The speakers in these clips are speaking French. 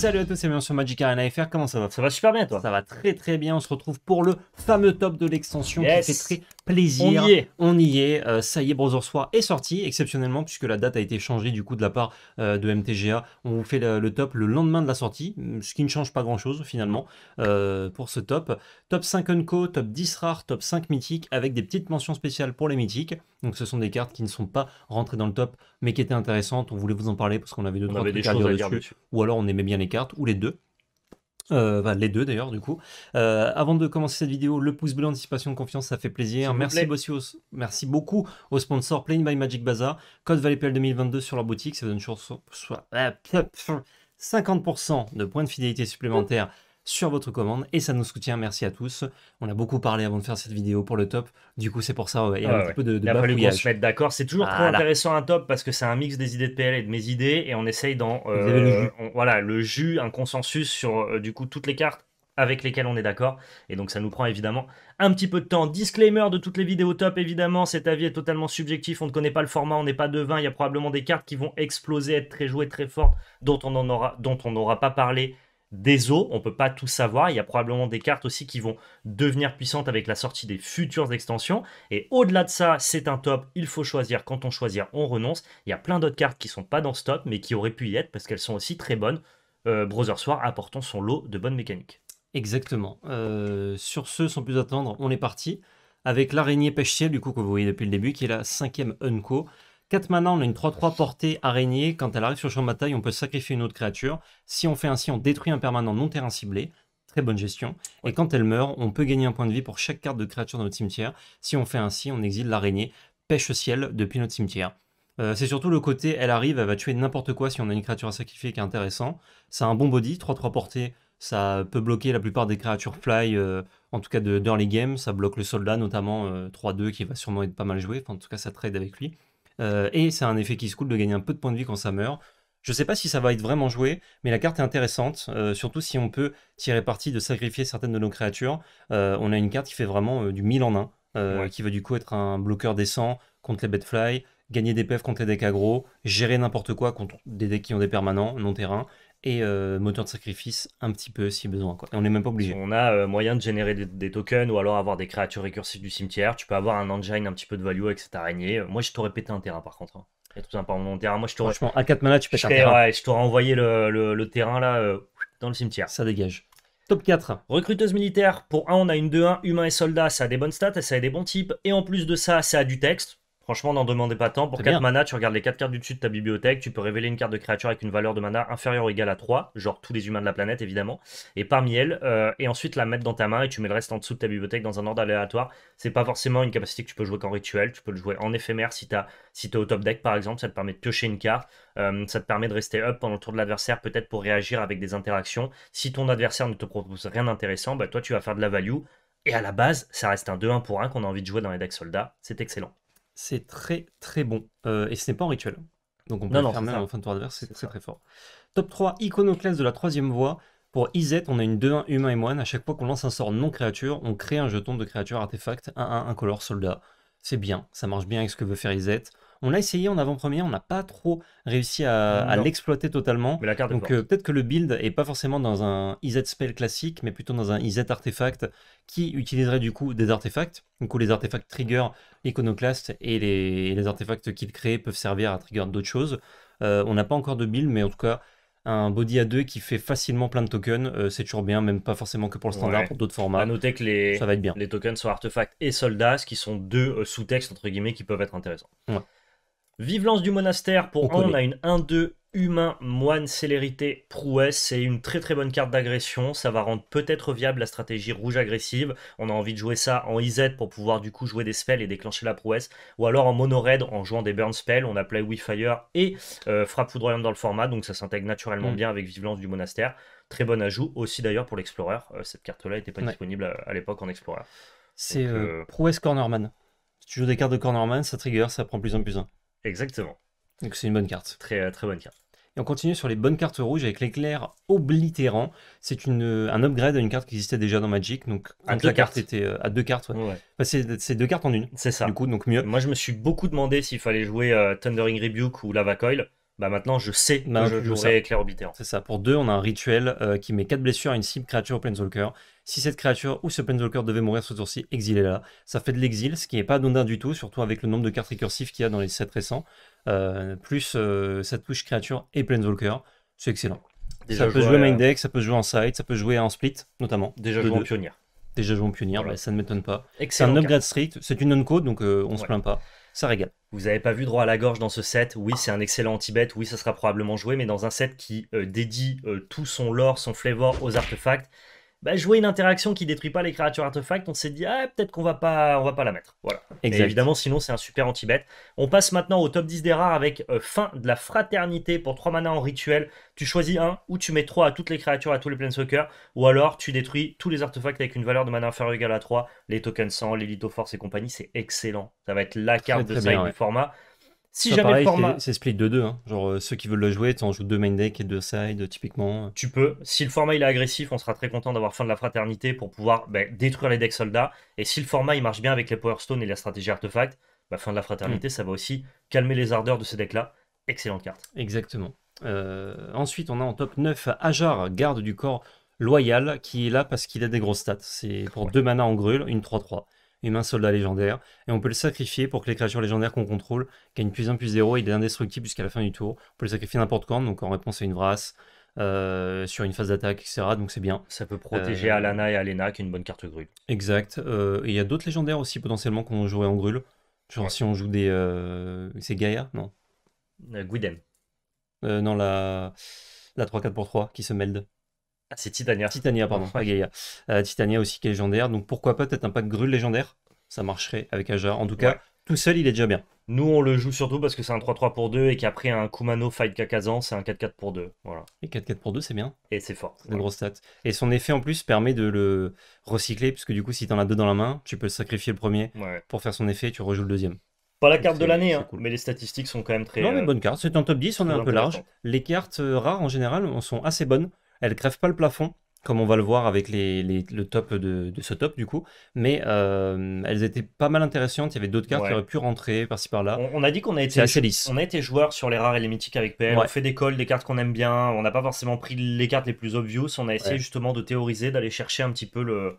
Salut à tous, c'est bienvenue sur Magic Arena FR, comment ça va Ça va super bien toi Ça va très très bien, on se retrouve pour le fameux top de l'extension qui fait très plaisir. On y est. Euh, ça y est, Brother Soir est sorti exceptionnellement puisque la date a été changée du coup de la part euh, de MTGA. On vous fait le, top le lendemain de la sortie, mm, ce qui ne change pas grand chose finalement euh, pour ce top. Top 5 Unco, top 10 rares, top 5 Mythique avec des petites mentions spéciales pour les Mythiques. Donc ce sont des cartes qui ne sont pas rentrées dans le top mais qui étaient intéressantes. On voulait vous en parler parce qu'on avait deux, des choses dessus. Ou alors on aimait bien les cartes ou les deux. Euh, bah, les deux d'ailleurs du coup. Euh, avant de commencer cette vidéo, le pouce bleu anticipation confiance, ça fait plaisir. Merci, merci beaucoup aux sponsor, Plain by Magic Bazaar, code ValleyPL 2022 sur leur boutique, ça vous donne 50% euh, de points de fidélité supplémentaires sur votre commande et ça nous soutient. Merci à tous. On a beaucoup parlé avant de faire cette vidéo pour le top. Du coup, c'est pour ça il y a un petit peu de, de se d'accord. C'est toujours intéressant un top parce que c'est un mix des idées de PL et de mes idées et on essaye dans le jus. Euh, voilà le jus, un consensus sur euh, du coup toutes les cartes avec lesquelles on est d'accord. Et donc ça nous prend évidemment un petit peu de temps. Disclaimer de toutes les vidéos top, évidemment, cet avis est totalement subjectif, on ne connaît pas le format, on n'est pas devin, il y a probablement des cartes qui vont exploser, être très jouées, très fortes, dont on n'aura pas parlé des os, on peut pas tout savoir. Il y a probablement des cartes aussi qui vont devenir puissantes avec la sortie des futures extensions. Et au-delà de ça, c'est un top. Il faut choisir. Quand on choisit, on renonce. Il y a plein d'autres cartes qui ne sont pas dans ce top, mais qui auraient pu y être parce qu'elles sont aussi très bonnes. Euh, Brother Soir apportant son lot de bonnes mécaniques. Exactement. Euh, sur ce, sans plus attendre, on est parti avec l'araignée pêche du coup, que vous voyez depuis le début, qui est la cinquième Unco. 4 mana, on a une 3-3 portée araignée. Quand elle arrive sur le champ de bataille, on peut sacrifier une autre créature. Si on fait ainsi, on détruit un permanent non terrain ciblé. Très bonne gestion. Et quand elle meurt, on peut gagner un point de vie pour chaque carte de créature dans notre cimetière. Si on fait ainsi, on exile l'araignée pêche ciel depuis notre cimetière. Euh, c'est surtout le côté, elle arrive, elle va tuer n'importe quoi si on a une créature à sacrifier qui est intéressant. Ça un bon body, 3-3 portée, ça peut bloquer la plupart des créatures fly, euh, en tout cas de d'early game. Ça bloque le soldat, notamment 3-2 euh, qui va sûrement être pas mal joué, en tout cas ça trade avec lui. Euh, et c'est un effet qui se coule de gagner un peu de points de vie quand ça meurt. Je ne sais pas si ça va être vraiment joué, mais la carte est intéressante, euh, surtout si on peut tirer parti de sacrifier certaines de nos créatures. Euh, on a une carte qui fait vraiment du 1000 en 1, qui va du coup être un bloqueur décent contre les Bedfly, gagner des PF contre les decks aggro, gérer n'importe quoi contre des decks qui ont des permanents, non terrain, et euh, moteur de sacrifice un petit peu si besoin. on n'est même pas obligé. On a euh, moyen de générer des, tokens ou alors avoir des créatures récursives du cimetière. Tu peux avoir un engine un petit peu de value avec cette araignée. Euh, moi, je t'aurais pété un terrain par contre. Et hein. tout mon terrain. Moi, je t'aurais. Franchement, à 4 tu un terrain. je t'aurais envoyé le, le, terrain là dans le cimetière. Ça dégage. Top 4. Recruteuse militaire. Pour 1, on a une 2-1 humain et soldat. Ça a des bonnes stats et ça a des bons types. Et en plus de ça, ça a du texte. Franchement, n'en demandez pas tant. Pour 4 mana, tu regardes les 4 cartes du dessus de ta bibliothèque. Tu peux révéler une carte de créature avec une valeur de mana inférieure ou égale à 3, genre tous les humains de la planète, évidemment. Et parmi elles, euh, et ensuite la mettre dans ta main et tu mets le reste en dessous de ta bibliothèque dans un ordre aléatoire. C'est pas forcément une capacité que tu peux jouer qu'en rituel. Tu peux le jouer en éphémère si tu es au top deck, par exemple. Ça te permet de piocher une carte. Euh, ça te permet de rester up pendant le tour de l'adversaire, peut-être pour réagir avec des interactions. Si ton adversaire ne te propose rien d'intéressant, bah, toi, tu vas faire de la value. Et à la base, ça reste un 2-1 pour 1 qu'on a envie de jouer dans les decks soldats. C'est excellent. C'est très très bon. Euh, et ce n'est pas en rituel. Donc on peut le en fin de tour adverse, c'est très très fort. Top 3, iconoclaste de la troisième voie. Pour Izet, on a une 2-1 humain et moine. À chaque fois qu'on lance un sort non créature, on crée un jeton de créature artefact 1-1 incolore soldat. C'est bien, ça marche bien avec ce que veut faire Izet. On l'a essayé en avant-première, on n'a pas trop réussi à, l'exploiter totalement. Donc euh, peut-être que le build est pas forcément dans un IZ spell classique, mais plutôt dans un Izet artefact qui utiliserait du coup des artefacts. Du coup les artefacts trigger Iconoclast et les, et les artefacts qu'il crée peuvent servir à trigger d'autres choses. Euh, on n'a pas encore de build, mais en tout cas, un body à deux qui fait facilement plein de tokens, euh, c'est toujours bien, même pas forcément que pour le standard, pour d'autres formats. À noter que les, tokens sont artefacts et soldats, ce qui sont deux euh, sous-textes entre guillemets qui peuvent être intéressants. Ouais. Vive lance du monastère, pour un, on a une 1-2 Humain, moine, célérité, prouesse, c'est une très très bonne carte d'agression. Ça va rendre peut-être viable la stratégie rouge agressive. On a envie de jouer ça en IZ pour pouvoir du coup jouer des spells et déclencher la prouesse. Ou alors en mono raid en jouant des burn spells. On a play fire et euh, frappe foudroyante dans le format. Donc ça s'intègre naturellement mm. bien avec Vivelance du monastère. Très bon ajout aussi d'ailleurs pour l'explorer. Euh, cette carte-là n'était pas disponible à, l'époque en explorer. C'est euh, prouesse cornerman. Si tu joues des cartes de cornerman, ça trigger, ça prend plus en plus Exactement. Donc c'est une bonne carte. Très très bonne carte. Et on continue sur les bonnes cartes rouges avec l'éclair oblitérant. C'est euh, un upgrade à une carte qui existait déjà dans Magic. Donc, à la carte était euh, à deux cartes. Ouais. c'est deux cartes en une. C'est ça. coup, donc mieux. Moi, je me suis beaucoup demandé s'il fallait jouer euh, Thundering Rebuke ou Lava Coil bah maintenant je sais bah, je éclair hein. C'est ça, pour deux, on a un rituel euh, qui met 4 blessures à une cible créature au Planeswalker. Si cette créature ou ce Planeswalker devait mourir ce tour-ci, exilé la Ça fait de l'exil, ce qui n'est pas anodin du tout, surtout avec le nombre de cartes récursives qu'il y a dans les sets récents. Euh, plus euh, cette ça touche créature et Planeswalker, c'est excellent. ça peut jouer main deck, ça peut jouer en side, ça peut jouer en split notamment. Déjà joué en pionnière. Déjà joué en pionnier, bah, ça ne m'étonne pas. C'est un upgrade strict, c'est une non-code donc on ne se plaint pas. Ça régale. Vous n'avez pas vu droit à la gorge dans ce set. Oui, c'est un excellent anti-bet. Oui, ça sera probablement joué, mais dans un set qui euh, dédie euh, tout son lore, son flavor aux artefacts, bah, jouer une interaction qui détruit pas les créatures artefacts, on s'est dit ah peut-être qu'on va pas on va pas la mettre. Voilà. évidemment sinon c'est un super anti-bet. On passe maintenant au top 10 des rares avec euh, fin de la fraternité pour 3 manas en rituel. Tu choisis un ou tu mets 3 à toutes les créatures à tous les planeswalkers ou alors tu détruis tous les artefacts avec une valeur de mana inférieure égale à 3, les tokens sang, les force et compagnie, c'est excellent. Ça va être la carte de side du format. Si jamais le format. C'est split de deux. Hein. Genre, euh, ceux qui veulent le jouer, tu en joues deux main deck et deux side, typiquement. Tu peux. Si le format il est agressif, on sera très content d'avoir fin de la fraternité pour pouvoir bah, détruire les decks soldats. Et si le format il marche bien avec les Power Stone et la stratégie artefact, bah, fin de la fraternité, hmm. ça va aussi calmer les ardeurs de ces decks-là. Excellente carte. Exactement. Euh, ensuite, on a en top 9 Ajar, garde du corps loyal, qui est là parce qu'il a des grosses stats. C'est pour deux manas en grûle, une 3-3 et main soldat légendaire, et on peut le sacrifier pour que les créatures légendaires qu'on contrôle une plus 1 plus 0 et il est indestructible jusqu'à la fin du tour. On peut le sacrifier n'importe quand, donc en réponse à une vrasse, euh, sur une phase d'attaque, etc. Donc c'est bien. Ça peut protéger euh, Alana et Alena, qui est une bonne carte grue. Exact. Euh, et il y a d'autres légendaires aussi potentiellement qu'on jouerait en grue. Genre si on joue des. c'est Gaïa Non. Guiden. non, la, la 3-4 pour 3 qui se mêle. Ah, c'est Titania. Titania, pardon, pas Gaïa. Euh, Titania aussi qui est légendaire. Donc pourquoi pas peut-être un pack Grul légendaire Ça marcherait avec Aja. En tout cas, tout seul, il est déjà bien. Nous, on le joue surtout parce que c'est un 3-3 pour 2 et qu'après un Kumano Fight Kakazan, c'est un 4-4 pour 2. Voilà. Et 4-4 pour 2, c'est bien. Et c'est fort. C'est une grosse stat. Et son effet en plus permet de le recycler, puisque du coup, si t'en as deux dans la main, tu peux sacrifier le premier pour faire son effet et tu rejoues le deuxième. Pas la carte de l'année, hein, mais les statistiques sont quand même très. Non, mais euh, bonne carte. C'est un top 10, on est un peu large. Les cartes euh, rares en général sont assez bonnes. Elle crèvent pas le plafond, comme on va le voir avec le top de, ce top du coup. Mais euh, elles étaient pas mal intéressantes. Il y avait d'autres cartes qui auraient pu rentrer par-ci par-là. On, a dit qu'on a été On a été joueurs sur les rares et les mythiques avec PL. On fait des calls, des cartes qu'on aime bien. On n'a pas forcément pris les cartes les plus obvious. On a essayé justement de théoriser, d'aller chercher un petit peu le.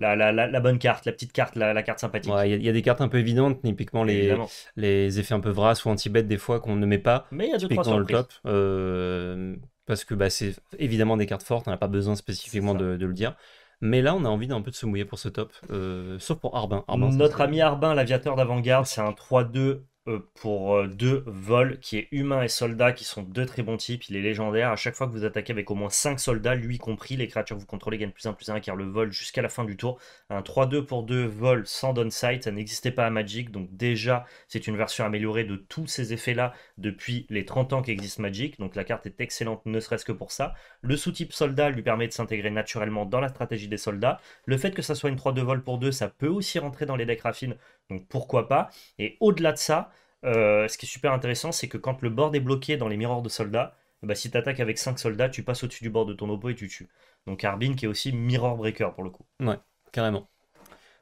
La, bonne carte, la petite carte, la, carte sympathique. Il y, a des cartes un peu évidentes, typiquement les, les effets un peu vras ou anti bêtes des fois qu'on ne met pas. Mais il y a deux, trois dans le top. Euh, parce que bah, c'est évidemment des cartes fortes, on n'a pas besoin spécifiquement de, le dire. Mais là, on a envie d'un peu de se mouiller pour ce top, euh, sauf pour Arbin. Arbin Notre ami Arbin, l'aviateur d'avant-garde, c'est un 3-2 euh, pour euh, deux vols, qui est humain et soldat, qui sont deux très bons types. Il est légendaire. À chaque fois que vous attaquez avec au moins 5 soldats, lui compris, les créatures que vous contrôlez gagnent plus 1 plus 1 car le vol jusqu'à la fin du tour. Un 3-2 pour 2 vols sans downside, ça n'existait pas à Magic. Donc déjà, c'est une version améliorée de tous ces effets-là depuis les 30 ans qu'existe Magic. Donc la carte est excellente, ne serait-ce que pour ça. Le sous-type soldat lui permet de s'intégrer naturellement dans la stratégie des soldats. Le fait que ça soit une 3 de vol pour deux, ça peut aussi rentrer dans les decks raffines, donc pourquoi pas. Et au-delà de ça, euh, ce qui est super intéressant, c'est que quand le board est bloqué dans les miroirs de soldats, bah, si tu attaques avec 5 soldats, tu passes au-dessus du bord de ton oppo et tu tues. Donc Harbin qui est aussi Mirror Breaker pour le coup. Ouais, carrément.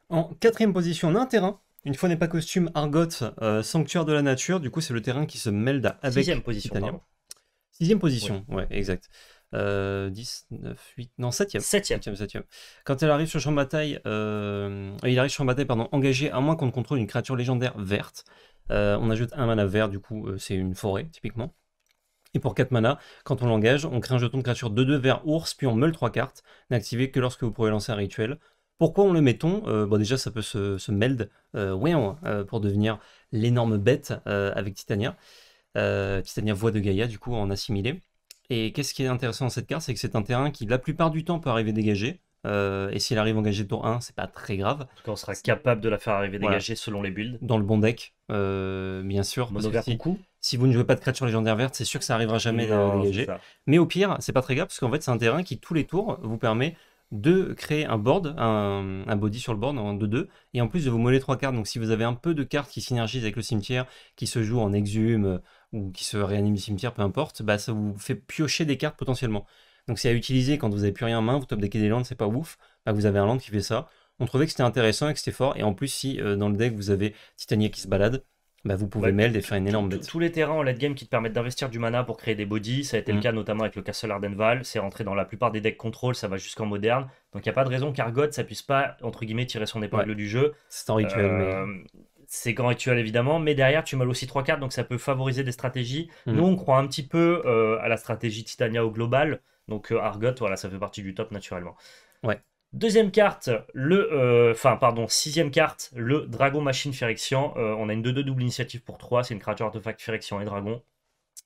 En quatrième position, on a un terrain. Une fois n'est pas costume, Argot, euh, Sanctuaire de la Nature. Du coup, c'est le terrain qui se mêle avec Sixième position, Sixième position, ouais, exact. Euh, 10, 9, 8, non, 7ème. 7ème. 7 Quand elle arrive sur le champ de bataille, euh, euh, il arrive sur le champ de bataille, pardon, engagé, à moins qu'on contrôle une créature légendaire verte. Euh, on ajoute un mana vert, du coup, c'est une forêt, typiquement. Et pour 4 mana, quand on l'engage, on crée un jeton de créature 2-2 vers ours, puis on meule 3 cartes, n'activé que lorsque vous pouvez lancer un rituel. Pourquoi on le mettons on Bon déjà ça peut se, meld euh, pour devenir l'énorme bête avec Titania. Titania voix de Gaïa du coup en assimilé. Et qu'est-ce qui est intéressant dans cette carte, c'est que c'est un terrain qui, la plupart du temps, peut arriver dégagé. Euh, et s'il arrive engagé tour 1, c'est pas très grave. on sera capable de la faire arriver dégagée selon les builds. Dans le bon deck, euh, bien sûr. Parce si, vous ne jouez pas de créature légendaire verte, c'est sûr que ça arrivera jamais à dégager. Mais au pire, c'est pas très grave parce qu'en fait, c'est un terrain qui, tous les tours, vous permet de créer un board, un, body sur le board en 2-2, et en plus de vous moller 3 cartes. Donc si vous avez un peu de cartes qui synergisent avec le cimetière, qui se jouent en exhume, ou qui se réanime du cimetière, peu importe, bah, ça vous fait piocher des cartes potentiellement. Donc c'est à utiliser quand vous n'avez plus rien en main, vous top des landes, c'est pas ouf, bah, vous avez un land qui fait ça. On trouvait que c'était intéressant et que c'était fort, et en plus si euh, dans le deck vous avez Titania qui se balade, bah, vous pouvez meld et faire une énorme bête. Tous les terrains en late game qui te permettent d'investir du mana pour créer des bodies, ça a été le mm. cas notamment avec le Castle Ardenval, c'est rentré dans la plupart des decks contrôle, ça va jusqu'en moderne. Donc il n'y a pas de raison qu'Argot ça puisse pas, entre guillemets, tirer son épingle du jeu. C'est en rituel, mais... Euh, c'est grand rituel évidemment, mais derrière tu m'as aussi trois cartes, donc ça peut favoriser des stratégies. Mm. Nous, on croit un petit peu euh, à la stratégie Titania au global, donc euh, Argot, voilà, ça fait partie du top naturellement. Ouais. Deuxième carte, le, euh, enfin pardon, sixième carte, le Dragon Machine Phyrexian. on a une 2-2 double initiative pour 3, c'est une créature artefact Phyrexian et Dragon.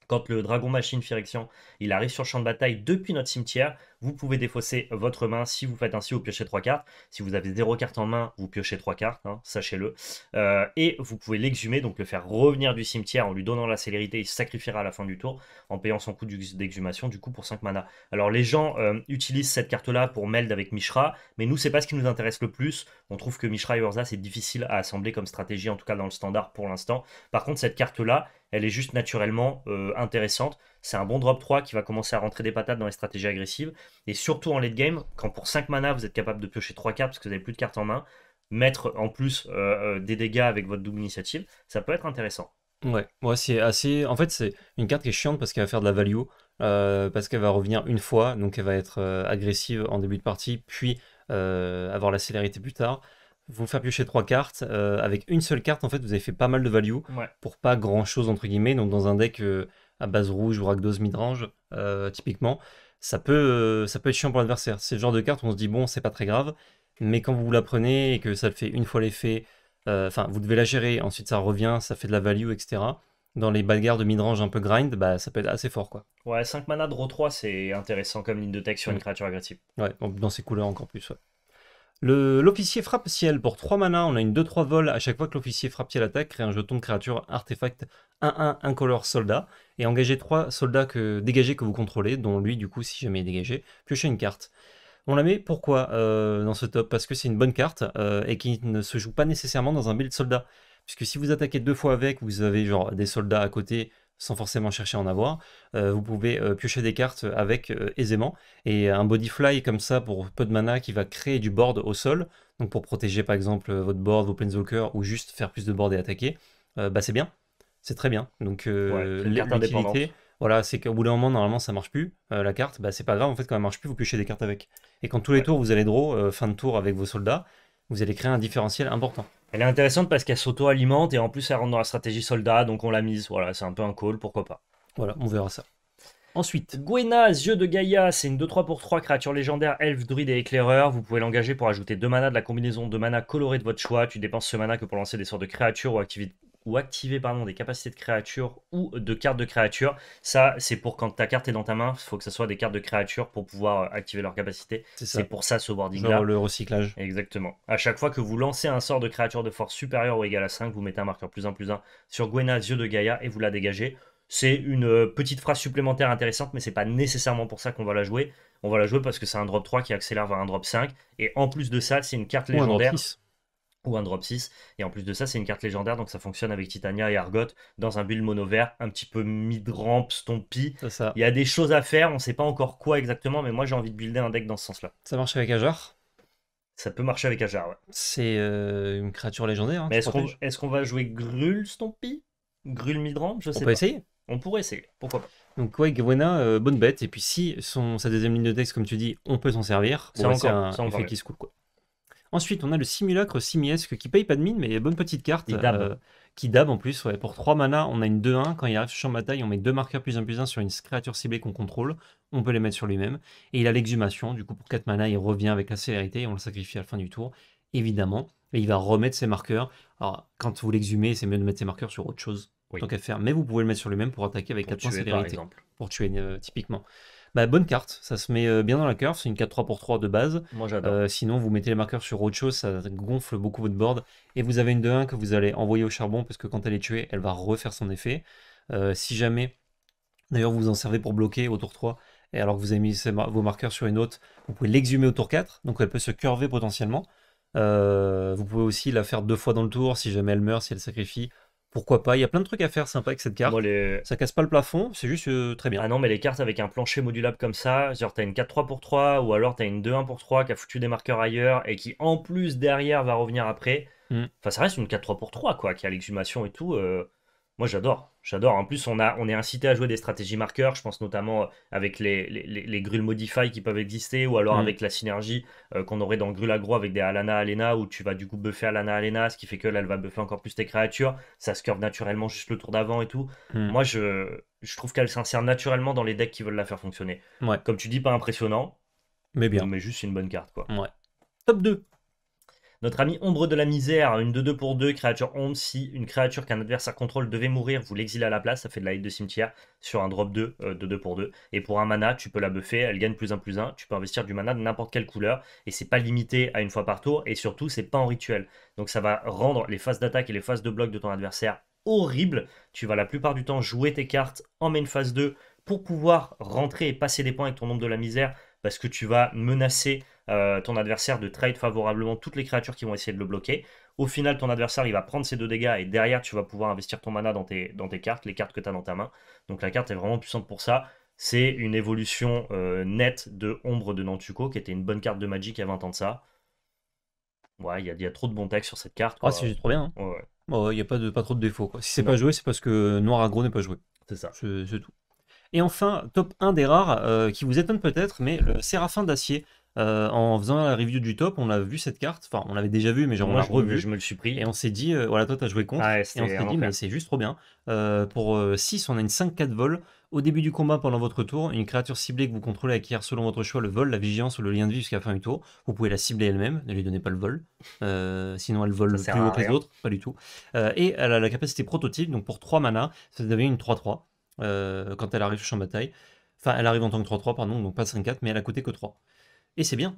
Quand le Dragon Machine Phyrexian, il arrive sur le champ de bataille depuis notre cimetière, vous pouvez défausser votre main. Si vous faites ainsi, vous piochez trois cartes. Si vous avez 0 carte en main, vous piochez trois cartes, hein, sachez-le. Euh, et vous pouvez l'exhumer, donc le faire revenir du cimetière en lui donnant la célérité. Il se sacrifiera à la fin du tour en payant son coût d'exhumation, du coup pour 5 mana. Alors les gens euh, utilisent cette carte-là pour meld avec Mishra, mais nous, c'est pas ce qui nous intéresse le plus. On trouve que Mishra et Urza, c'est difficile à assembler comme stratégie, en tout cas dans le standard pour l'instant. Par contre, cette carte-là, elle est juste naturellement euh, intéressante. C'est un bon drop 3 qui va commencer à rentrer des patates dans les stratégies agressives. Et surtout en late game, quand pour 5 mana, vous êtes capable de piocher 3 cartes parce que vous n'avez plus de cartes en main, mettre en plus euh, euh, des dégâts avec votre double initiative, ça peut être intéressant. Ouais, moi c'est assez. En fait, c'est une carte qui est chiante parce qu'elle va faire de la value, euh, parce qu'elle va revenir une fois, donc elle va être agressive en début de partie, puis avoir la célérité plus tard. Vous faire piocher trois cartes avec une seule carte. En fait, vous avez fait pas mal de value pour pas grand chose entre guillemets. Donc dans un deck à base rouge ou ragdose midrange, typiquement, ça peut, euh, ça peut être chiant pour l'adversaire. C'est le genre de carte où on se dit, bon, c'est pas très grave, mais quand vous la prenez et que ça le fait une fois l'effet, euh, enfin, vous devez la gérer, ensuite ça revient, ça fait de la value, etc. Dans les bagarres de midrange un peu grind, bah, ça peut être assez fort, quoi. Ouais, 5 mana de 3, c'est intéressant comme ligne de texte sur une créature agressive. Ouais, dans ses couleurs encore plus, ouais. L'officier frappe ciel pour 3 mana, on a une 2-3 vol à chaque fois que l'officier frappe ciel attaque, crée un jeton de créature artefact 1-1 incolore soldat, et engagez 3 soldats que, dégagés que vous contrôlez, dont lui du coup si jamais est dégagé, piochez une carte. On la met pourquoi euh, dans ce top Parce que c'est une bonne carte euh, et qui ne se joue pas nécessairement dans un build soldat. Puisque si vous attaquez deux fois avec, vous avez genre des soldats à côté sans forcément chercher à en avoir. Euh, vous pouvez euh, piocher des cartes avec euh, aisément. Et un bodyfly comme ça pour peu de mana qui va créer du board au sol, donc pour protéger par exemple votre board, vos planeswalker ou juste faire plus de board et attaquer, bah c'est bien. C'est très bien. Donc l'air l'utilité, voilà, c'est qu'au bout d'un moment, normalement, ça marche plus. la carte, bah, c'est pas grave, en fait, quand elle marche plus, vous piochez des cartes avec. Et quand tous les tours, vous allez draw, fin de tour avec vos soldats, vous allez créer un différentiel important. Elle est intéressante parce qu'elle s'auto-alimente et en plus elle rentre dans la stratégie soldat, donc on l'a mise. Voilà, c'est un peu un call, pourquoi pas. Voilà, on verra ça. Ensuite, Gwena, yeux de Gaïa, c'est une 2-3 pour 3 créature légendaire, elfe, druide et éclaireur. Vous pouvez l'engager pour ajouter 2 manas de la combinaison de mana colorée de votre choix. Tu dépenses ce mana que pour lancer des sorts de créatures ou activités ou activer pardon, des capacités de créatures ou de cartes de créature Ça, c'est pour quand ta carte est dans ta main, il faut que ce soit des cartes de créature pour pouvoir euh, activer leurs capacités. C'est pour ça ce boarding là. le recyclage. Exactement. À chaque fois que vous lancez un sort de créature de force supérieure ou égale à 5, vous mettez un marqueur plus 1 plus 1 sur Gwena, yeux de Gaïa et vous la dégagez. C'est une euh, petite phrase supplémentaire intéressante, mais c'est pas nécessairement pour ça qu'on va la jouer. On va la jouer parce que c'est un drop 3 qui accélère vers un drop 5. Et en plus de ça, c'est une carte légendaire ou un drop 6. Et en plus de ça, c'est une carte légendaire, donc ça fonctionne avec Titania et Argot dans un build mono vert, un petit peu mid-ramp, stompy. Il y a des choses à faire, on sait pas encore quoi exactement, mais moi j'ai envie de builder un deck dans ce sens-là. Ça marche avec Ajar Ça peut marcher avec Ajar, ouais. C'est euh, une créature légendaire. Hein, est-ce qu'on va jouer Grul stompy Grul mid-ramp Je sais pas. On peut essayer On pourrait essayer, pourquoi pas. Donc ouais, Gwena, euh, bonne bête. Et puis si son, sa deuxième ligne de texte, comme tu dis, on peut s'en servir, bah, c'est effet qui se coule. Quoi. Ensuite, on a le simulacre simiesque qui paye pas de mine, mais bonne petite carte. Euh, qui dab en plus, Pour 3 mana, on a une 2-1. Quand il arrive sur champ de bataille, on met 2 marqueurs plus 1 plus 1 sur une créature ciblée qu'on contrôle. On peut les mettre sur lui-même. Et il a l'exhumation. Du coup, pour 4 mana, il revient avec la célérité et on le sacrifie à la fin du tour, évidemment. Et il va remettre ses marqueurs. Alors, quand vous l'exhumez, c'est mieux de mettre ses marqueurs sur autre chose. Tant qu'à faire. Mais vous pouvez le mettre sur lui-même pour attaquer avec 4 points de célérité. Pour tuer, euh, typiquement. Bah, bonne carte, ça se met euh, bien dans la curve, c'est une 4-3 pour 3 de base. Moi euh, sinon, vous mettez les marqueurs sur autre chose, ça gonfle beaucoup votre board. Et vous avez une 2-1 que vous allez envoyer au charbon parce que quand elle est tuée, elle va refaire son effet. Euh, si jamais, d'ailleurs, vous vous en servez pour bloquer au tour 3, et alors que vous avez mis vos marqueurs sur une autre, vous pouvez l'exhumer au tour 4, donc elle peut se curver potentiellement. vous pouvez aussi la faire deux fois dans le tour si jamais elle meurt, si elle sacrifie pourquoi pas Il y a plein de trucs à faire sympa avec cette carte. Ça casse pas le plafond, c'est juste euh, très bien. Ah non, mais les cartes avec un plancher modulable comme ça, genre t'as une 4-3 pour 3 ou alors t'as une 2-1 pour 3 qui a foutu des marqueurs ailleurs et qui en plus derrière va revenir après. Mm. Enfin, ça reste une 4-3 pour 3 quoi, qui a l'exhumation et tout. Euh. Moi, j'adore. J'adore. En plus, on, a, on est incité à jouer des stratégies marqueurs. Je pense notamment euh, avec les, les, modify qui peuvent exister ou alors mm. avec la synergie euh, qu'on aurait dans le agro avec des Alana Alena où tu vas du coup buffer Alana Alena, ce qui fait que elle va buffer encore plus tes créatures. Ça se curve naturellement juste le tour d'avant et tout. Mm. Moi, je, je trouve qu'elle s'insère naturellement dans les decks qui veulent la faire fonctionner. Ouais. Comme tu dis, pas impressionnant. Mais bien. Mais juste une bonne carte, quoi. Ouais. Top 2. Notre ami Ombre de la Misère, une de 2 pour 2, créature ombre. Si une créature qu'un adversaire contrôle devait mourir, vous l'exilez à la place. Ça fait de la hit de cimetière sur un drop 2 euh, de 2 pour 2. Et pour un mana, tu peux la buffer. Elle gagne plus 1 plus 1. Tu peux investir du mana de n'importe quelle couleur. Et c'est pas limité à une fois par tour. Et surtout, c'est pas en rituel. Donc ça va rendre les phases d'attaque et les phases de bloc de ton adversaire horribles. Tu vas la plupart du temps jouer tes cartes en main phase 2 pour pouvoir rentrer et passer des points avec ton ombre de la misère parce que tu vas menacer euh, ton adversaire de trade favorablement toutes les créatures qui vont essayer de le bloquer. Au final, ton adversaire, il va prendre ses deux dégâts et derrière, tu vas pouvoir investir ton mana dans tes, dans tes cartes, les cartes que tu as dans ta main. Donc la carte est vraiment puissante pour ça. C'est une évolution euh, nette de Ombre de Nantuko, qui était une bonne carte de Magic a 20 ans de ça. Ouais, il y, a trop de bons textes sur cette carte. Quoi. Ah, c'est trop bien. Hein. Il n'y a pas, pas trop de défauts. Si c'est pas joué, c'est parce que Noir Agro n'est pas joué. C'est ça. C'est tout. Et enfin, top 1 des rares, euh, qui vous étonne peut-être, mais le Séraphin d'acier. Euh, en faisant la review du top, on a vu cette carte. Enfin, on l'avait déjà vu, mais genre on l'a revu Je me le suis pris. Et on s'est dit, euh, voilà, toi, t'as joué contre. et on s'est dit, mais c'est juste trop bien. Euh, pour 6, on a une 5-4 vol. Au début du combat, pendant votre tour, une créature ciblée que vous contrôlez acquiert selon votre choix le vol, la vigilance ou le lien de vie jusqu'à la fin du tour. Vous pouvez la cibler elle-même, ne lui donnez pas le vol. sinon, elle vole plus haut que les autres, pas du tout. et elle a la capacité prototype, donc pour 3 mana, ça devient une 3-3 quand elle arrive sur champ de bataille. Enfin, elle arrive en tant que 3-3, pardon, donc pas 5-4, mais elle a coûté que 3. Et c'est bien.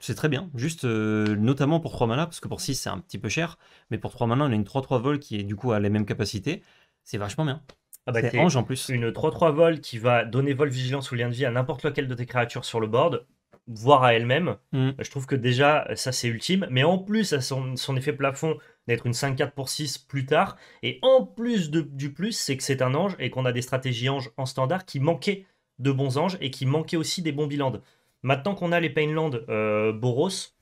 C'est très bien. Juste, euh, notamment pour 3 mana, parce que pour 6, c'est un petit peu cher. Mais pour 3 mana on a une 3-3 vol qui est du coup à la même capacité. C'est vachement bien. Ah bah c'est ange en plus. Une 3-3 vol qui va donner vol vigilance sous lien de vie à n'importe laquelle de tes créatures sur le board, voire à elle-même. Mm. Je trouve que déjà, ça c'est ultime. Mais en plus, à son, effet plafond d'être une 5-4 pour 6 plus tard. Et en plus de, du plus, c'est que c'est un ange et qu'on a des stratégies ange en standard qui manquaient de bons anges et qui manquaient aussi des bons bilans. Maintenant qu'on a les Painland euh, Boros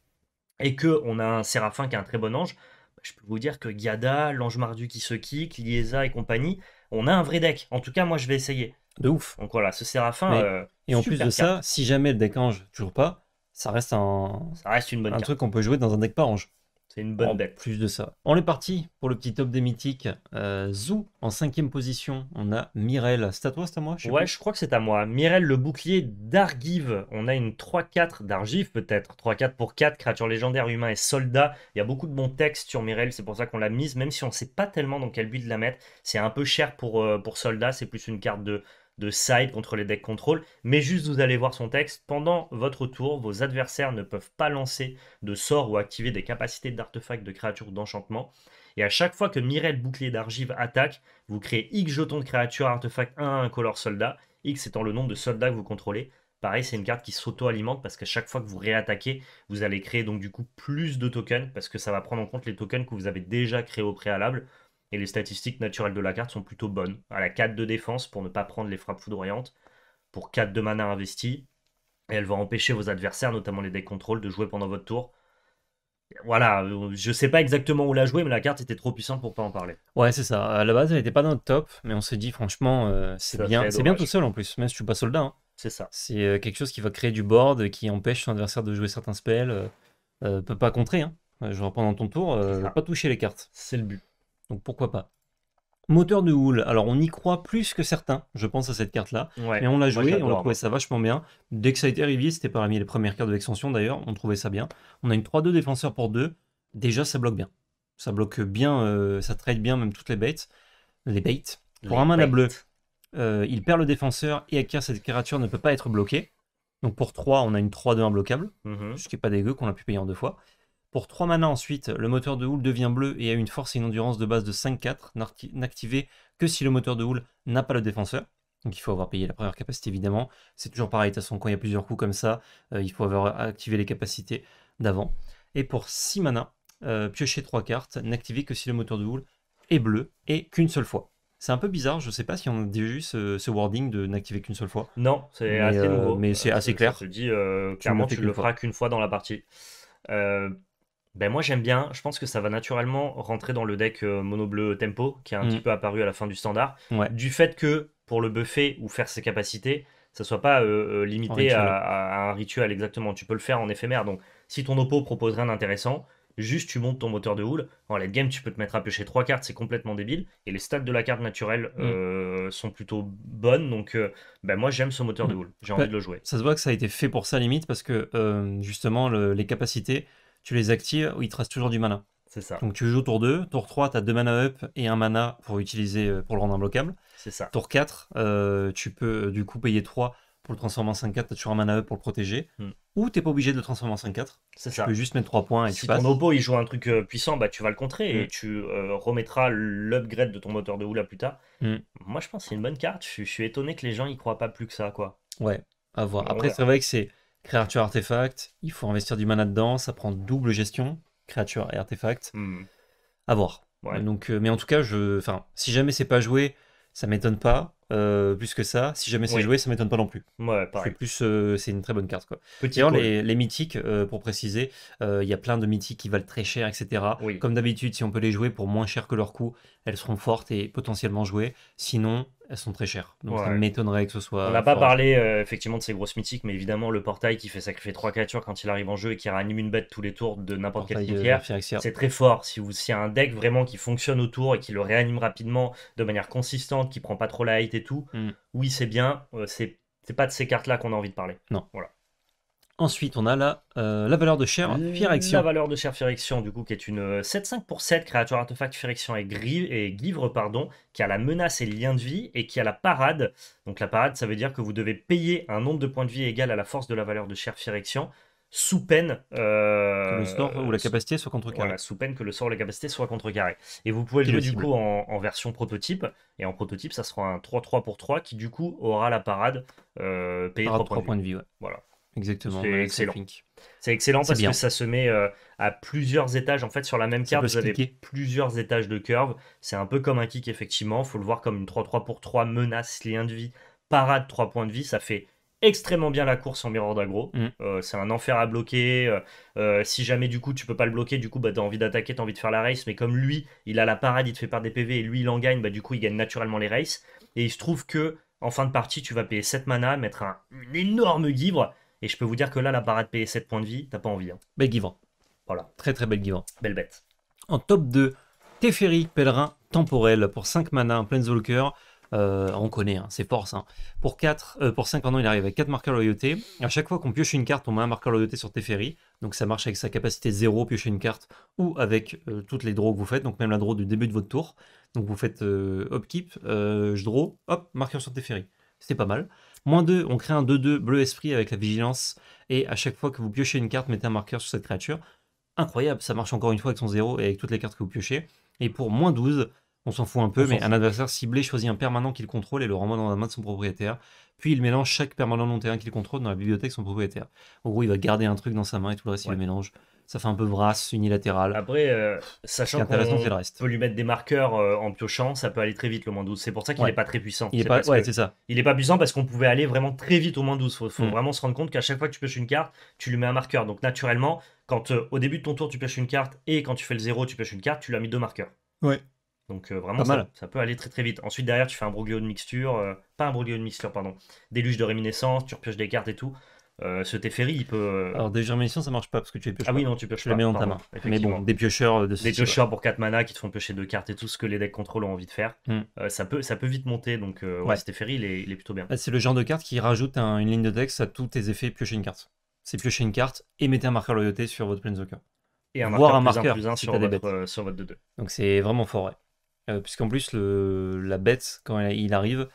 et qu'on a un Séraphin qui est un très bon ange, bah, je peux vous dire que Gada, l'ange mardu qui se kick, Liesa et compagnie, on a un vrai deck. En tout cas, moi, je vais essayer. De ouf. Donc voilà, ce Séraphin. Euh, et en plus de ça, si jamais le deck ange, toujours pas, ça reste un, ça reste une bonne un truc qu'on peut jouer dans un deck pas ange. C'est une bonne Plus de ça. On est parti pour le petit top des mythiques. Euh, Zou en cinquième position. On a Mirel. C'est à toi, c'est à moi je Ouais, je crois que c'est à moi. Mirel, le bouclier d'Argive. On a une 3-4 d'Argive, peut-être. 3-4 pour 4, créature légendaire, humain et soldat. Il y a beaucoup de bons textes sur Mirel, c'est pour ça qu'on l'a mise, même si on ne sait pas tellement dans quel but de la mettre. C'est un peu cher pour, euh, pour soldat, c'est plus une carte de de side contre les decks contrôle, mais juste vous allez voir son texte. Pendant votre tour, vos adversaires ne peuvent pas lancer de sorts ou activer des capacités d'artefacts, de créatures d'enchantement. Et à chaque fois que Mirel Bouclier d'Argive attaque, vous créez X jetons de créatures, artefacts 1 un color soldat, X étant le nombre de soldats que vous contrôlez. Pareil, c'est une carte qui s'auto-alimente parce qu'à chaque fois que vous réattaquez, vous allez créer donc du coup plus de tokens parce que ça va prendre en compte les tokens que vous avez déjà créés au préalable et les statistiques naturelles de la carte sont plutôt bonnes. À la 4 de défense pour ne pas prendre les frappes foudroyantes, pour 4 de mana investi, et elle va empêcher vos adversaires, notamment les decks contrôle, de jouer pendant votre tour. Voilà, je sais pas exactement où la jouer, mais la carte était trop puissante pour pas en parler. Ouais, c'est ça. À la base, elle n'était pas dans le top, mais on s'est dit, franchement, euh, c'est bien, c'est bien tout seul en plus, même si je suis pas soldat. Hein. C'est ça. C'est euh, quelque chose qui va créer du board, qui empêche son adversaire de jouer certains spells. ne euh, peut pas contrer, hein. Je reprends dans ton tour, pas toucher les cartes. C'est le but. Donc pourquoi pas. Moteur de houle, alors on y croit plus que certains, je pense à cette carte-là. et Mais on l'a joué, on l'a trouvé ça vachement bien. Dès que ça a été c'était parmi les premières cartes de l'extension d'ailleurs, on trouvait ça bien. On a une 3-2 défenseur pour 2, déjà ça bloque bien. Ça bloque bien, euh, ça traite bien même toutes les bêtes. Les bêtes. Pour un mana bleu, euh, il perd le défenseur et acquiert cette créature ne peut pas être bloquée. Donc pour 3, on a une 3-2 imbloquable, mm-hmm. ce qui n'est pas dégueu qu'on a pu payer en deux fois. Pour 3 manas ensuite, le moteur de houle devient bleu et a une force et une endurance de base de 5-4, n'activé que si le moteur de houle n'a pas le défenseur. Donc il faut avoir payé la première capacité évidemment. C'est toujours pareil, de toute façon quand il y a plusieurs coups comme ça, euh, il faut avoir activé les capacités d'avant. Et pour 6 manas, euh, piocher 3 cartes, n'activer que si le moteur de houle est bleu et qu'une seule fois. C'est un peu bizarre, je ne sais pas si on a déjà eu ce, wording de n'activer qu'une seule fois. Non, c'est assez euh, nouveau. Mais c'est assez clair. Je te dis clairement, tu ne le feras qu'une fois dans la partie. Ben moi j'aime bien, je pense que ça va naturellement rentrer dans le deck euh, mono bleu tempo qui est un petit mm. peu apparu à la fin du standard. Du fait que pour le buffer ou faire ses capacités, ça soit pas euh, euh, limité à, un rituel exactement. Tu peux le faire en éphémère. Donc si ton oppo propose rien d'intéressant, juste tu montes ton moteur de houle. En late game, tu peux te mettre à piocher trois cartes, c'est complètement débile. Et les stats de la carte naturelle mm. sont plutôt bonnes. Donc ben moi j'aime ce moteur de mm. houle, j'ai envie de le jouer. Ça se voit que ça a été fait pour ça limite parce que justement les capacités tu les actives, il te toujours du mana. C'est ça. Donc tu joues tour 2, tour 3, tu as 2 mana up et un mana pour utiliser euh, pour le rendre imbloquable. C'est ça. Tour 4, euh, tu peux euh, du coup payer 3 pour le transformer en 5-4, tu as toujours un mana up pour le protéger. Hmm. Ou tu n'es pas obligé de le transformer en 5-4. ça. Tu peux juste mettre 3 points et tu passes. Si ton il joue un truc puissant, bah, tu vas le contrer et hmm. tu remettras l'upgrade de ton moteur de Oula plus tard. Hmm. Moi je pense que c'est une bonne carte. Je, suis étonné que les gens y croient pas plus que ça. quoi. Ouais, à voir. Après, c'est vrai que c'est Créature artefact, il faut investir du mana dedans, ça prend double gestion, créature et artefact. Hmm. À voir. Donc, euh, mais en tout cas, je, enfin, si jamais c'est pas joué, ça m'étonne pas. Euh, plus que ça, si jamais c'est joué, ça m'étonne pas non plus. C'est plus, euh, c'est une très bonne carte quoi. D'ailleurs, les, mythiques, pour préciser, il y a plein de mythiques qui valent très cher, etc. Comme d'habitude, si on peut les jouer pour moins cher que leur coût, elles seront fortes et potentiellement jouées. Sinon, elles sont très chères. Donc ça m'étonnerait que ce soit. On n'a pas parlé euh, effectivement de ces grosses mythiques, mais évidemment le portail qui fait sacrifier trois créatures quand il arrive en jeu et qui réanime une bête tous les tours de n'importe quelle cimetière, c'est très fort. Si vous si un deck vraiment qui fonctionne autour et qui le réanime rapidement de manière consistante, qui prend pas trop la hate et tout, hmm. oui c'est bien. Euh, c'est pas de ces cartes là qu'on a envie de parler. Non. Voilà. Ensuite, on a la, euh, la valeur de chair Firection. La valeur de chair Firection, du coup, qui est une 7-5 euh, pour 7, créature artefact Firection et, grive, et Givre, pardon, qui a la menace et lien de vie et qui a la parade. Donc la parade, ça veut dire que vous devez payer un nombre de points de vie égal à la force de la valeur de chair Firection sous peine euh, que le sort ou la capacité soit contrecarré. Voilà, sous peine que le sort ou la capacité soit contrecarré. Et vous pouvez le jouer du coup en, version prototype. Et en prototype, ça sera un 3-3 pour 3 qui du coup aura la parade euh, payée 3, 3 points de vie. Voilà. Exactement. C'est excellent. C'est excellent parce que ça se met euh, à plusieurs étages. En fait, sur la même carte, vous avez plusieurs étages de curve. C'est un peu comme un kick, effectivement. faut le voir comme une 3-3 pour 3, menace, lien de vie, parade, 3 points de vie. Ça fait extrêmement bien la course en miroir d'agro. Mm. Euh, c'est un enfer à bloquer. Euh, si jamais du coup tu peux pas le bloquer, du coup bah, tu as envie d'attaquer, tu as envie de faire la race. Mais comme lui, il a la parade, il te fait perdre des PV et lui il en gagne, bah, du coup il gagne naturellement les races. Et il se trouve que en fin de partie, tu vas payer 7 mana, mettre un, énorme givre et je peux vous dire que là, la barre de payer 7 points de vie, t'as pas envie. Hein. Bel givant. Voilà. Très très belle Guivant. Belle bête. En top 2, Teferi, pèlerin temporel pour 5 mana, plein Planeswalker. Euh, on connaît, hein, c'est force. Hein. Pour, 4, euh, pour 5, ans il arrive avec 4 marqueurs loyauté. À chaque fois qu'on pioche une carte, on met un marqueur loyauté sur Teferi. Donc ça marche avec sa capacité 0, piocher une carte, ou avec euh, toutes les draws que vous faites, donc même la draw du début de votre tour. Donc vous faites hop keep, je draw, hop, marqueur sur Teferi. C'était pas mal. Moins 2, on crée un 2-2 bleu esprit avec la vigilance. Et à chaque fois que vous piochez une carte, mettez un marqueur sur cette créature. Incroyable, ça marche encore une fois avec son 0 et avec toutes les cartes que vous piochez. Et pour moins 12, on s'en fout un peu, mais un adversaire ciblé choisit un permanent qu'il contrôle et le renvoie dans la main de son propriétaire. Puis il mélange chaque permanent non terrain qu'il contrôle dans la bibliothèque de son propriétaire. En gros, il va garder un truc dans sa main et tout le reste, il le mélange ça fait un peu brasse, unilatéral. Après, euh, sachant sachant qu'on peut lui mettre des marqueurs euh, en piochant, ça peut aller très vite le moins 12. C'est pour ça qu'il n'est pas très puissant. Il n'est pas, est pas puissant parce qu'on pouvait aller vraiment très vite au moins 12. Faut, faut mm. vraiment se rendre compte qu'à chaque fois que tu pêches une carte, tu lui mets un marqueur. Donc naturellement, quand euh, au début de ton tour tu pêches une carte et quand tu fais le 0 tu pêches une carte, tu lui as mis deux marqueurs. Ouais. Donc vraiment, ça, ça, peut aller très très vite. Ensuite derrière, tu fais un broglio de mixture, pas un broglio de mixture, pardon, déluge de réminiscence, tu repioches des cartes et tout. Euh, ce Teferi, il peut. Euh, Alors, des mission ça marche pas parce que tu les pioches. Ah oui, non, tu pioches mets dans ta main. Mais bon, des piocheurs euh, de Des piocheurs pour 4 mana qui te font piocher 2 cartes et tout ce que les decks contrôle ont envie de faire. Hmm. ça, peut, ça peut vite monter, donc ouais, ce Teferi, il est, plutôt bien. Bah, c'est le genre de carte qui rajoute une ligne de texte à tous tes effets piocher une carte. C'est piocher une carte et mettre un marqueur loyauté sur votre Planeswalker. Et un marqueur, plus sur, votre, sur, votre, 2-2. Donc, c'est vraiment fort, Puisqu'en plus, le, la bête, quand il arrive,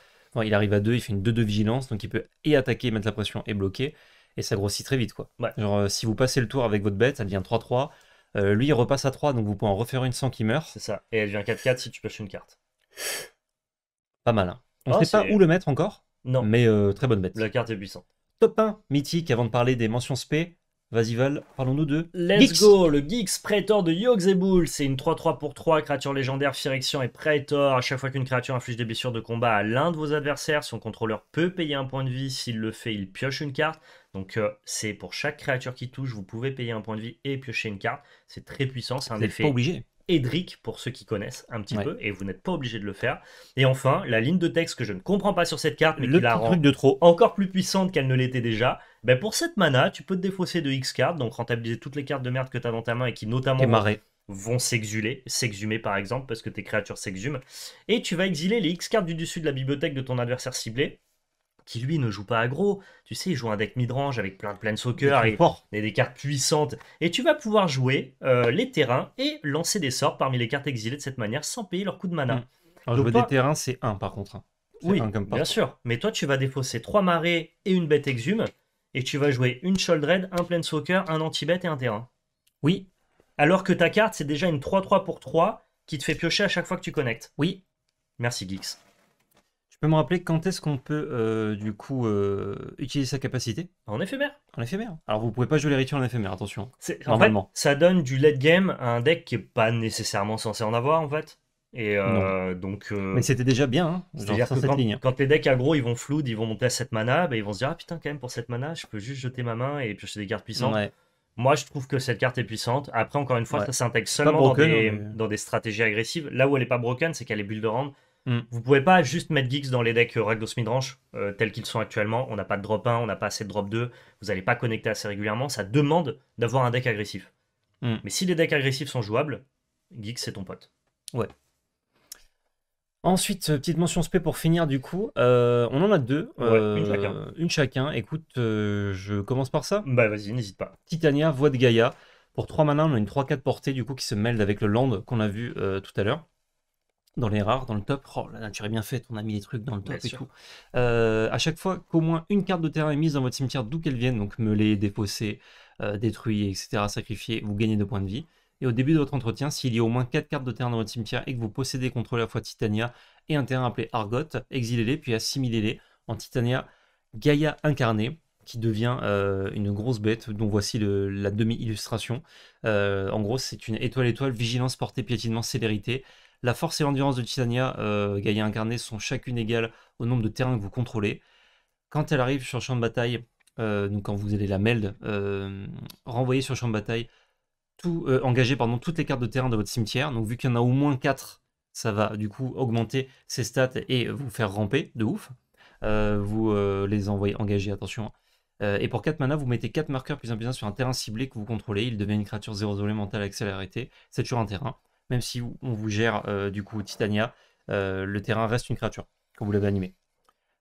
il arrive à 2, il fait une 2-2 vigilance, donc il peut et attaquer, mettre la pression et bloquer, et ça grossit très vite. quoi. Genre, euh, si vous passez le tour avec votre bête, ça devient 3-3. Euh, lui, il repasse à 3, donc vous pouvez en refaire une sans qu'il meurt. C'est ça. Et elle devient 4-4 si tu pêches une carte. Pas mal. Hein. On ne ah, sait pas où le mettre encore, Non. mais euh, très bonne bête. La carte est puissante. Top 1, mythique, avant de parler des mentions spé, Vas-y Val, parlons-nous de... Let's go, le Geeks Praetor de Yogzebul, c'est une 3-3 pour 3, créature légendaire, firexion et Praetor. À chaque fois qu'une créature inflige des blessures de combat à l'un de vos adversaires, son contrôleur peut payer un point de vie, s'il le fait, il pioche une carte. Donc euh, c'est pour chaque créature qui touche, vous pouvez payer un point de vie et piocher une carte. C'est très puissant, c'est un effet... Pas obligé. Edric, pour ceux qui connaissent un petit peu, et vous n'êtes pas obligé de le faire. Et enfin, la ligne de texte que je ne comprends pas sur cette carte, mais qui la rend de trop. encore plus puissante qu'elle ne l'était déjà, ben pour cette mana, tu peux te défausser de X cartes, donc rentabiliser toutes les cartes de merde que tu as dans ta main et qui notamment vont s'exuler, s'exhumer par exemple, parce que tes créatures s'exhument. Et tu vas exiler les X cartes du dessus de la bibliothèque de ton adversaire ciblé, qui lui ne joue pas gros. Tu sais, il joue un deck midrange avec plein de plein soccer et, et, des cartes puissantes. Et tu vas pouvoir jouer euh, les terrains et lancer des sorts parmi les cartes exilées de cette manière sans payer leur coup de mana. Hmm. Alors, des terrains, c'est 1 par contre. Hein. Oui, bien sûr. Mais toi, tu vas défausser 3 marées et une bête exhume et tu vas jouer une Sholdred, un Planeswalker, un Antibet et un terrain. Oui. Alors que ta carte, c'est déjà une 3-3 pour 3 qui te fait piocher à chaque fois que tu connectes. Oui. Merci, Geeks. Tu peux me rappeler quand est-ce qu'on peut, euh, du coup, euh, utiliser sa capacité En éphémère. En éphémère. Alors, vous pouvez pas jouer les rituels en éphémère, attention. Normalement. ça donne du late game à un deck qui est pas nécessairement censé en avoir, en fait. Et euh, donc, euh, mais c'était déjà bien. Hein, quand, les decks aggro ils vont flood, ils vont monter à 7 mana, bah, ils vont se dire Ah putain, quand même, pour cette mana, je peux juste jeter ma main et piocher des cartes puissantes. Moi, je trouve que cette carte est puissante. Après, encore une fois, ça s'intègre seulement hein, dans, des, stratégies agressives. Là où elle est pas broken, c'est qu'elle est build de hmm. Vous pouvez pas juste mettre Geeks dans les decks euh, Ragdos Midrange tels qu'ils sont actuellement. On n'a pas de drop 1, on n'a pas assez de drop 2. Vous n'allez pas connecter assez régulièrement. Ça demande d'avoir un deck agressif. Hmm. Mais si les decks agressifs sont jouables, Geeks, c'est ton pote. Ouais. Ensuite, euh, petite mention spé pour finir du coup. Euh, on en a deux. Euh, une chacun. Écoute, je commence par ça. Bah vas-y, n'hésite pas. Titania, voix de Gaïa. Pour 3 mana, on a une 3-4 portée du coup qui se mêle avec le land qu'on a vu tout à l'heure. Dans les rares, dans le top. Oh, la nature est bien faite, on a mis les trucs dans le top et tout. à chaque fois qu'au moins une carte de terrain est mise dans votre cimetière, d'où qu'elle vienne, donc meulée, dépossée, détruite, etc., sacrifiée, vous gagnez 2 points de vie. Et au début de votre entretien, s'il y a au moins 4 cartes de terrain dans votre cimetière et que vous possédez contre la fois Titania et un terrain appelé Argot, exilez-les puis assimilez-les en Titania Gaïa incarnée qui devient euh, une grosse bête, dont voici la demi-illustration. Euh, en gros, c'est une étoile-étoile, vigilance, portée, piétinement, célérité. La force et l'endurance de Titania, euh, Gaïa incarnée, sont chacune égales au nombre de terrains que vous contrôlez. Quand elle arrive sur le champ de bataille, donc quand vous allez la meld, renvoyez sur le champ de bataille, tout, euh, engager toutes les cartes de terrain de votre cimetière. Donc vu qu'il y en a au moins 4, ça va du coup augmenter ses stats et vous faire ramper de ouf. Euh, vous euh, les envoyez engager, attention. Hein. et pour 4 mana, vous mettez 4 marqueurs plus 1 plus 1 sur un terrain ciblé que vous contrôlez. Il devient une créature 0 mentale accélérée. C'est toujours un terrain. Même si on vous gère du coup Titania, le terrain reste une créature quand vous l'avez animé.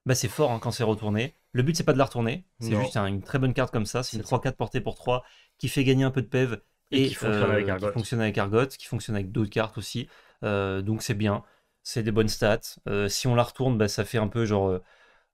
Bah, c'est fort hein, quand c'est retourné. Le but c'est pas de la retourner, c'est juste hein, une très bonne carte comme ça, c'est une 3-4 portée pour 3 qui fait gagner un peu de PEV et, euh, qui, fonctionne avec Argot. qui fonctionne avec d'autres cartes aussi. Euh, donc c'est bien, c'est des bonnes stats. Euh, si on la retourne, bah, ça fait un peu genre.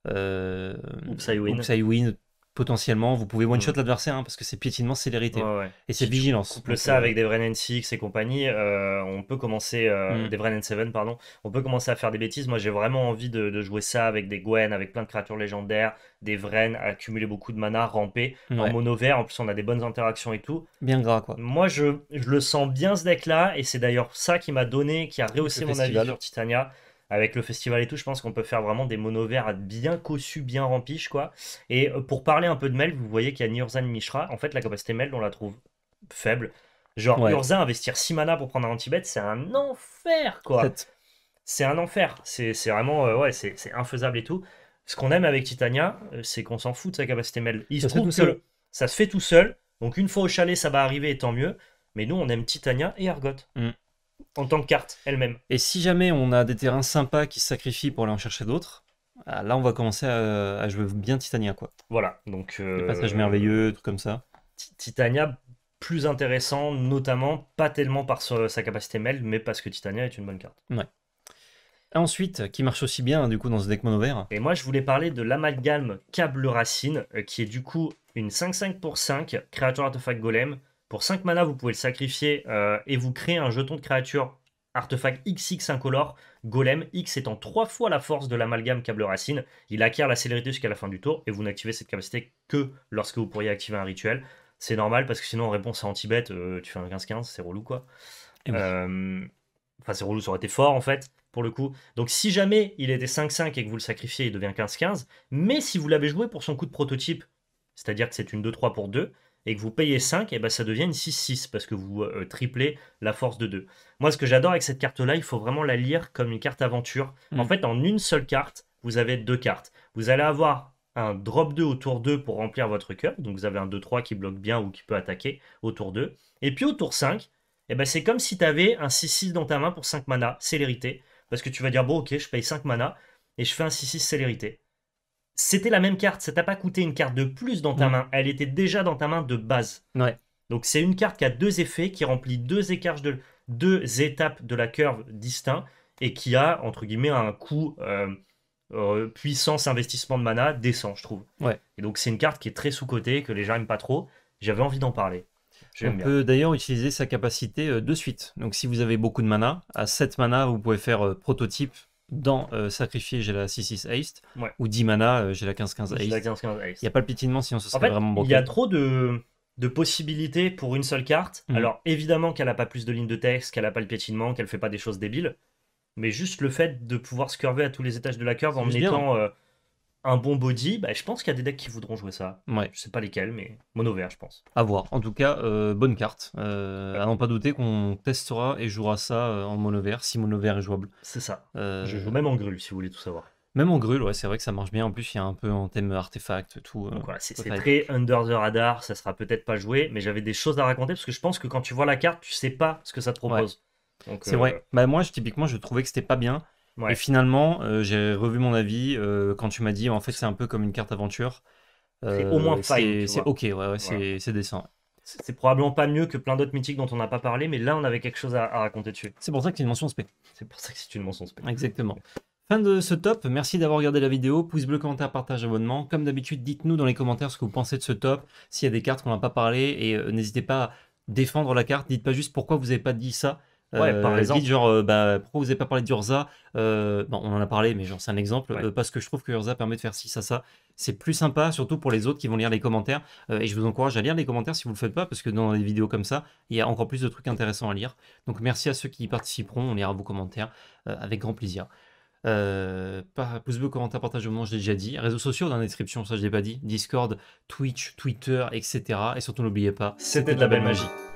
Oops win. win potentiellement, vous pouvez one-shot mm. l'adversaire, hein, parce que c'est piétinement, célérité. Et c'est vigilance. On ça euh, avec des Vren N6 et compagnie, euh, on peut commencer, euh, mm. des pardon, on peut commencer à faire des bêtises. Moi, j'ai vraiment envie de, jouer ça avec des Gwen, avec plein de créatures légendaires, des Vren, accumuler beaucoup de mana, ramper, en mono vert. En plus, on a des bonnes interactions et tout. Bien gras, quoi. Moi, je, je le sens bien ce deck-là, et c'est d'ailleurs ça qui m'a donné, qui a rehaussé mon avis sur Titania avec le festival et tout, je pense qu'on peut faire vraiment des à bien cossus, bien rempiches, quoi. Et euh, pour parler un peu de Mel, vous voyez qu'il y a Nirzan Mishra. En fait, la capacité Mel, on la trouve faible. Genre, Urza, investir 6 mana pour prendre un anti-bet, c'est un enfer, quoi. C'est un enfer. C'est vraiment, euh, ouais, c'est infaisable et tout. Ce qu'on aime avec Titania, euh, c'est qu'on s'en fout de sa capacité Mel. Il se trouve que ça se fait tout seul. Donc, une fois au chalet, ça va arriver et tant mieux. Mais nous, on aime Titania et Argot. Mm en tant que carte elle-même. Et si jamais on a des terrains sympas qui se sacrifient pour aller en chercher d'autres, ah, là on va commencer à, à jouer bien Titania quoi. Voilà, donc... Euh, passages merveilleux, trucs comme ça. Titania plus intéressant, notamment pas tellement par sa capacité mêle, mais parce que Titania est une bonne carte. Ouais. Ensuite, qui marche aussi bien du coup dans ce deck mono vert. Et moi je voulais parler de l'amalgame câble racine, euh, qui est du coup une 5-5 pour 5, créature artefact golem, pour 5 mana, vous pouvez le sacrifier euh, et vous créez un jeton de créature artefact XX incolore, golem, X étant 3 fois la force de l'amalgame câble racine. Il acquiert la célérité jusqu'à la fin du tour et vous n'activez cette capacité que lorsque vous pourriez activer un rituel. C'est normal parce que sinon, en réponse à anti euh, tu fais un 15-15, c'est relou quoi. Eh euh, enfin, c'est relou, ça aurait été fort en fait pour le coup. Donc si jamais il était 5-5 et que vous le sacrifiez, il devient 15-15. Mais si vous l'avez joué pour son coup de prototype, c'est-à-dire que c'est une 2-3 pour 2, et que vous payez 5, et eh ben ça devient une 6-6 parce que vous euh, triplez la force de 2. Moi, ce que j'adore avec cette carte-là, il faut vraiment la lire comme une carte aventure. En mm. fait, en une seule carte, vous avez deux cartes. Vous allez avoir un drop 2 au tour 2 pour remplir votre cœur. Donc vous avez un 2-3 qui bloque bien ou qui peut attaquer au tour 2. Et puis au tour 5, eh ben, c'est comme si tu avais un 6-6 dans ta main pour 5 mana, célérité. Parce que tu vas dire, bon ok, je paye 5 mana et je fais un 6-6 célérité c'était la même carte. Ça t'a pas coûté une carte de plus dans ta main. Elle était déjà dans ta main de base. Ouais. Donc c'est une carte qui a deux effets, qui remplit deux écarts de deux étapes de la curve distincts et qui a entre guillemets un coût euh, euh, puissance investissement de mana décent, je trouve. Ouais. Et donc c'est une carte qui est très sous cotée que les gens n'aiment pas trop. J'avais envie d'en parler. On peut d'ailleurs utiliser sa capacité euh, de suite. Donc si vous avez beaucoup de mana, à 7 mana, vous pouvez faire prototype dans sacrifié, euh, Sacrifier, j'ai la 6-6 Haste. Ou 10 mana, euh, j'ai la 15-15 Haste. Il n'y a pas le pétinement, si on serait en fait, vraiment Il y a trop de, de possibilités pour une seule carte. Mhm. Alors évidemment qu'elle n'a pas plus de lignes de texte, qu'elle n'a pas le piétinement, qu'elle fait pas des choses débiles. Mais juste le fait de pouvoir se curver à tous les étages de la curve en étant un bon body, bah, je pense qu'il y a des decks qui voudront jouer ça. Ouais. Je sais pas lesquels, mais mono vert, je pense. À voir. En tout cas, euh, bonne carte. Euh, à n'en pas douter qu'on testera et jouera ça euh, en mono vert, si mono vert est jouable. C'est ça. Euh, je joue même en grul, si vous voulez tout savoir. Même en grul, ouais, c'est vrai que ça marche bien. En plus, il y a un peu en thème artefact, tout. c'est très under the radar, ça sera peut-être pas joué, mais j'avais des choses à raconter parce que je pense que quand tu vois la carte, tu sais pas ce que ça te propose. C'est vrai. Bah, moi, typiquement, je trouvais que c'était pas bien et finalement, euh, j'ai revu mon avis euh, quand tu m'as dit, en fait, c'est un peu comme une carte aventure. c'est au euh, moins fine. C'est ok, c'est décent. C'est probablement pas mieux que plein d'autres mythiques dont on n'a pas parlé, mais là, on avait quelque chose à, raconter dessus. C'est pour ça que c'est une mention spé. C'est pour ça que c'est une mention Exactement. Fin de ce top, merci d'avoir regardé la vidéo, pouce bleu, commentaire, partage, abonnement. Comme d'habitude, dites-nous dans les commentaires ce que vous pensez de ce top, s'il y a des cartes qu'on n'a pas parlé, et n'hésitez pas à défendre la carte, dites pas juste pourquoi vous n'avez pas dit ça, par euh, exemple. Euh, bah, pourquoi vous n'avez pas parlé d'Urza euh, On en a parlé, mais genre, c'est un exemple. parce que je trouve que Urza permet de faire ci, ça, ça. C'est plus sympa, surtout pour les autres qui vont lire les commentaires. et je vous encourage à lire les commentaires si vous ne le faites pas, parce que dans des vidéos comme ça, il y a encore plus de trucs intéressants à lire. Donc merci à ceux qui y participeront. On lira vos commentaires avec grand plaisir. Euh, pouce bleu, commentaire, partage au moment, je l'ai déjà dit. Réseaux sociaux dans la description, ça je l'ai pas dit. Discord, Twitch, Twitter, etc. Et surtout n'oubliez pas, c'était de la belle magie.